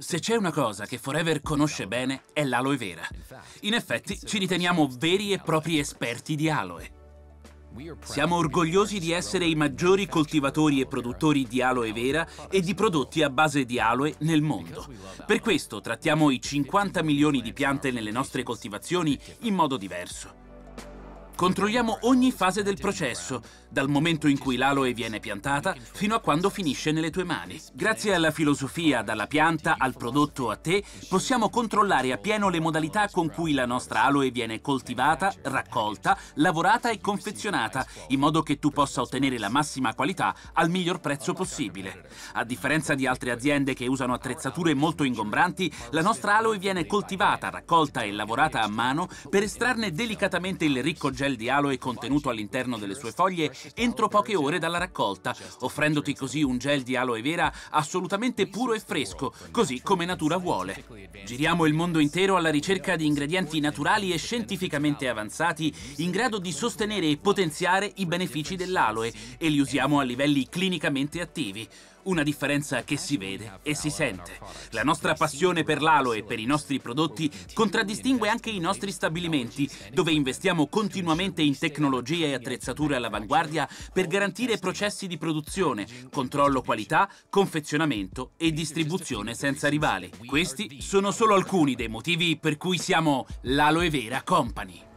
Se c'è una cosa che Forever conosce bene è l'aloe vera. In effetti ci riteniamo veri e propri esperti di aloe. Siamo orgogliosi di essere i maggiori coltivatori e produttori di aloe vera e di prodotti a base di aloe nel mondo. Per questo trattiamo i 50 milioni di piante nelle nostre coltivazioni in modo diverso. Controlliamo ogni fase del processo, dal momento in cui l'aloe viene piantata fino a quando finisce nelle tue mani. Grazie alla filosofia dalla pianta al prodotto a te, possiamo controllare a pieno le modalità con cui la nostra aloe viene coltivata, raccolta, lavorata e confezionata, in modo che tu possa ottenere la massima qualità al miglior prezzo possibile. A differenza di altre aziende che usano attrezzature molto ingombranti, la nostra aloe viene coltivata, raccolta e lavorata a mano per estrarne delicatamente il ricco gel gel di aloe contenuto all'interno delle sue foglie entro poche ore dalla raccolta, offrendoti così un gel di aloe vera assolutamente puro e fresco, così come natura vuole. Giriamo il mondo intero alla ricerca di ingredienti naturali e scientificamente avanzati in grado di sostenere e potenziare i benefici dell'aloe e li usiamo a livelli clinicamente attivi una differenza che si vede e si sente. La nostra passione per l'alo e per i nostri prodotti contraddistingue anche i nostri stabilimenti, dove investiamo continuamente in tecnologie e attrezzature all'avanguardia per garantire processi di produzione, controllo qualità, confezionamento e distribuzione senza rivali. Questi sono solo alcuni dei motivi per cui siamo l'Aloe Vera Company.